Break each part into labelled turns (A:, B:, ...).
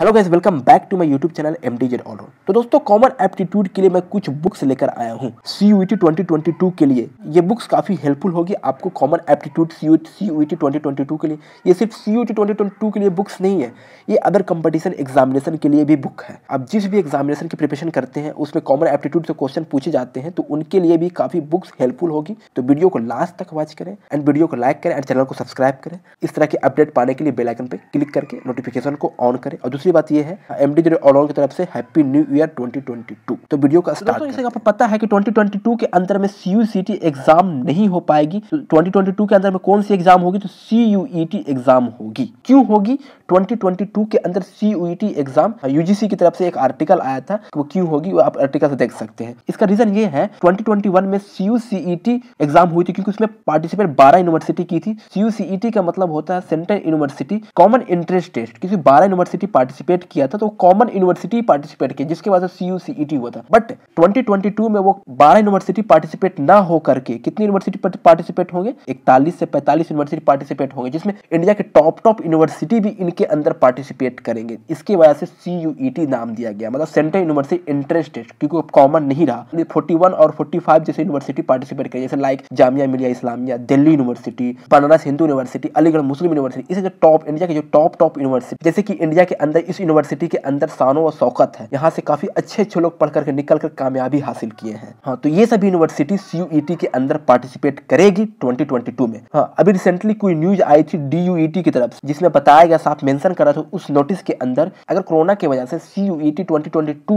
A: hello guys welcome back to my YouTube channel M D Z तो दोस्तों common aptitude के लिए मैं कुछ बुक्स लेकर आया हूँ C U T twenty twenty two के लिए ये बुक्स काफ़ी हेल्पफुल होगी आपको common aptitude C U C U T twenty twenty two के लिए ये सिर्फ C U T twenty twenty two के लिए बुक्स नहीं है ये अदर कंपटीशन एग्जामिनेशन के लिए भी बुक है आप जिस भी एग्जामिनेशन की प्रिपरेशन करते हैं उसमें कॉमन एप्टीट्यूड से क्वेश्चन पूछे जाते हैं तो उनके लिए भी काफ़ी बुक्स हेल्पफुल होगी तो वीडियो को लास्ट तक वॉच करें एंड वीडियो को लाइक करें एंड चैनल को सब्सक्राइब करें इस तरह के अपडेट पाने के लिए बेलाइकन पर क्लिक करके नोटिफिकेशन को ऑन करें और दूसरी बात ये है एम डी ऑल की तरफ से हैप्पी न्यू ईयर 2022 तो वीडियो का स्टार्ट दोस्तों जैसे आपको पता है कि 2022 के अंदर में सी एग्जाम e नहीं हो पाएगी तो 2022 के अंदर में कौन सी एग्जाम होगी तो सी एग्जाम e होगी क्यों होगी 2022 के अंदर सी एग्जाम यूजीसी की तरफ से एक आर्टिकल आया था वो क्यों होगी वो आप आर्टिकल से देख सकते हैं इसका रीजन ये है 2021 में सी एग्जाम e हुई थी क्योंकि उसमें पार्टिसिपेट 12 यूनिवर्सिटी की थी सी e का मतलब होता है central university common entrance test किसी 12 यूनिवर्सिटी पार्टिसिपेट किया था तो कॉमन यूनिवर्सिटी पार्टिसिपेट किया जिसके बाद सी e हुआ था बट 2022 में वो 12 यूनिवर्सिटी पार्टिसिपेट ना हो करके कितनी यूनिवर्सिटी पार्टिसिपेट होंगे इकतालीस से पैंतालीस यूनिवर्सिटी पार्टिसिपेट होंगे जिसमें इंडिया के टॉप टॉप यूनिवर्सिटी भी इन के अंदर पार्टिसिपेट करेंगे इसकी वजह से सी यू ई टी नाम दिया गया मतलब सेंट्रल यूनिवर्सिटी एंट्रेंस क्योंकि कॉमन नहीं रहा फोर्टी वन और फोर्टी फाइव जैसे यूनिवर्सिटी पार्टिसिपेट करें जैसे like Jamia Millia Islamia Delhi university Banaras Hindu university Aligarh Muslim university इसे जो टॉप इंडिया के जो टॉप टॉप यूनिवर्सिटी जैसे कि इंडिया के अंदर इस यूनिवर्सिटी के अंदर सानों और शौकत है यहाँ से काफी अच्छे अच्छे लोग पढ़ करके निकल कर कामयाबी हासिल किए हैं हाँ तो ये सभी यूनिवर्सिटी सी e के अंदर पार्टिसिपेट करेगी ट्वेंटी में हाँ अभी रिसेंटली कोई न्यूज आई थी डी e की तरफ जिसमें बताया गया साफ मेंशन करा था उस नोटिस के अंदर अगर कोरोना की वजह से सी यू ई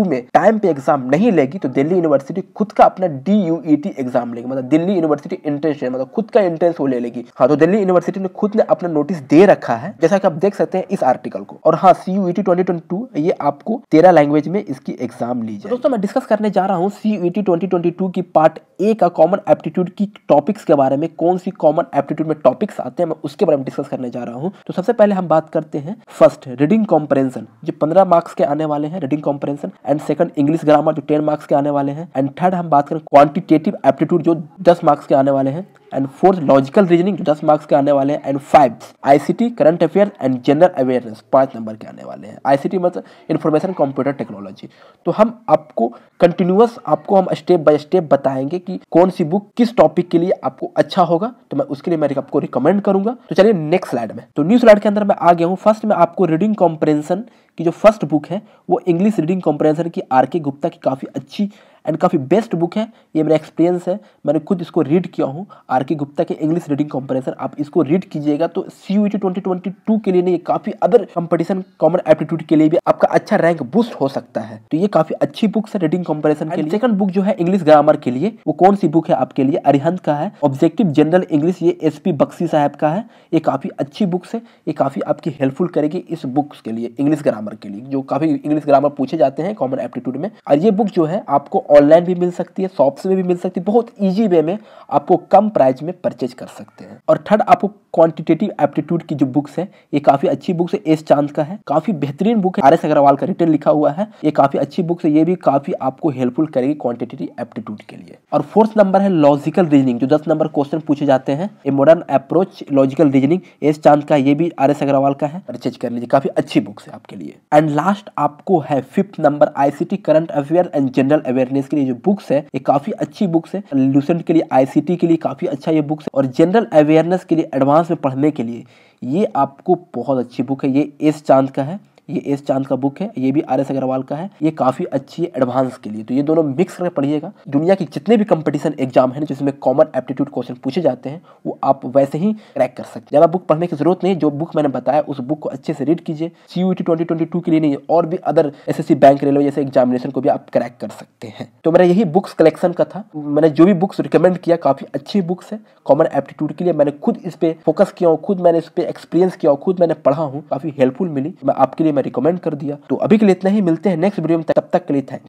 A: में टाइम पे एग्जाम नहीं लेगी तो दिल्ली यूनिवर्सिटी खुद का अपना डी यू एग्जाम लेगी मतलब दिल्ली यूनिवर्सिटी इंट्रेंस मतलब खुद का एंट्रेंस वो ले लेगी हाँ तो दिल्ली यूनिवर्सिटी ने खुद ने अपना नोटिस दे रखा है जैसा कि आप देख सकते हैं इस आर्टिकल को और हाँ सी यू e ये आपको तेरह लैंग्वेज में इसकी एग्जाम ली जाए दोस्तों मैं डिस्कस करने जा रहा हूँ सी यू e की पार्ट ए का कॉमन एप्टीट्यूड की टॉपिक्स के बारे में कौन सी कॉमन एप्टीट्यूड में टॉपिक्स आते हैं मैं उसके बारे में डिस्कस करने जा रहा हूँ तो सबसे पहले हम बात करते हैं देखते हैं फर्स्ट रीडिंग कॉम्प्रेंशन जो पंद्रह मार्क्स के आने वाले हैं reading comprehension and second English grammar जो टेन मार्क्स के आने वाले हैं एंड थर्ड हम बात करें क्वांटिटेटिव एप्टीट्यूड जो दस मार्क्स के आने वाले हैं एंड फोर्थ लॉजिकल रीजनिंग जो दस मार्क्स के आने वाले हैं and five ICT current affair and general awareness पाँच नंबर के आने वाले हैं आईसीटी मतलब इन्फॉर्मेशन कंप्यूटर टेक्नोलॉजी तो हम आपको कंटिन्यूस आपको हम स्टेप बाय स्टेप बताएंगे कि कौन सी बुक किस टॉपिक के लिए आपको अच्छा होगा तो मैं उसके लिए मैं आपको रिकमेंड करूंगा तो चलिए नेक्स्ट स्लाइड में तो न्यू स्लाइड के अंदर मैं आ गया हूँ फर्स्ट में आपको रीडिंग कॉम्प्रेंसन की जो फर्स्ट बुक है वो इंग्लिश रीडिंग कॉम्प्रेंसन की आर के गुप्ता की काफ़ी अच्छी एंड काफ़ी बेस्ट बुक है ये मेरा एक्सपीरियंस है मैंने खुद इसको रीड किया हूँ आर के गुप्ता के इंग्लिश रीडिंग कॉम्परेशन आप इसको रीड कीजिएगा तो C U twenty twenty two के लिए नहीं काफ़ी अदर कंपटीशन कॉमन एप्टीट्यूड के लिए भी आपका अच्छा रैंक बूस्ट हो सकता है तो ये काफ़ी अच्छी बुक्स है रीडिंग कॉम्परेशन के लिए सेकंड बुक जो है इंग्लिश ग्रामर के लिए वो कौन सी बुक है आपके लिए अरिहंत का है ऑब्जेक्टिव जनरल इंग्लिश ये एस पी बख्शी साहब का है ये काफ़ी अच्छी बुक्स है ये काफ़ी आपकी हेल्पफुल करेगी इस बुक्स के लिए इंग्लिश ग्रामर के लिए जो काफ़ी इंग्लिश ग्रामर पूछे जाते हैं कॉमन एप्टीट्यूड में और ये बुक जो है आपको ऑनलाइन भी मिल सकती है शॉप्स में भी मिल सकती है बहुत ईजी वे में आपको कम प्राइस में परचेज कर सकते हैं और थर्ड आपको क्वांटिटेटिव एप्टीट्यूड की जो बुक्स है ये काफी अच्छी बुक्स है एस चांद का है काफी बेहतरीन बुक है आर एस अग्रवाल का रिटर्न लिखा हुआ है ये काफी अच्छी बुक्स है ये भी काफी आपको हेल्पफुल करेगी क्वांटिटेटिव एप्टीट्यूड के लिए और फोर्थ नंबर है लॉजिकल रीजनिंग जो दस नंबर क्वेश्चन पूछे जाते हैं A modern approach logical reasoning S Chand का ये भी आर एस अग्रवाल का है परचेज कर लीजिए काफी अच्छी बुक्स है आपके लिए एंड लास्ट आपको है fifth number ICT current affair and general awareness awareness के लिए जो बुक्स है ये काफी अच्छी बुक्स है लूसेंट के लिए आईसीटी के लिए काफी अच्छा ये बुक्स है और जनरल अवेयरनेस के लिए एडवांस में पढ़ने के लिए ये आपको बहुत अच्छी बुक है ये एस चांद का है ये एस चांद का बुक है ये भी आर एस अग्रवाल का है ये काफ़ी अच्छी है एडवांस के लिए तो ये दोनों मिक्स करके पढ़िएगा दुनिया के जितने भी कंपटीशन एग्जाम है जिसमें कॉमन एप्टीट्यूड क्वेश्चन पूछे जाते हैं वो आप वैसे ही क्रैक कर सकते हैं ज़्यादा बुक पढ़ने की जरूरत नहीं जो बुक मैंने बताया उस बुक को अच्छे से रीड कीजिए सी यू के लिए नहीं और भी other S S bank railway जैसे एग्जामिनेशन को भी आप क्रैक कर सकते हैं तो मेरा यही बुक्स कलेक्शन का था मैंने जो भी बुक्स रिकमेंड किया काफ़ी अच्छी बुक्स है कॉमन एप्टीट्यूड के लिए मैंने खुद इस पर फोकस किया हूँ खुद मैंने इस पर एक्सपीरियंस किया हूँ खुद मैंने पढ़ा हूँ काफ़ी हेल्पफुल मिली मैं आपके लिए में रिकमेंड कर दिया तो अभी के लिए इतना ही मिलते हैं नेक्स्ट वीडियो में तब तक के लिए थैंक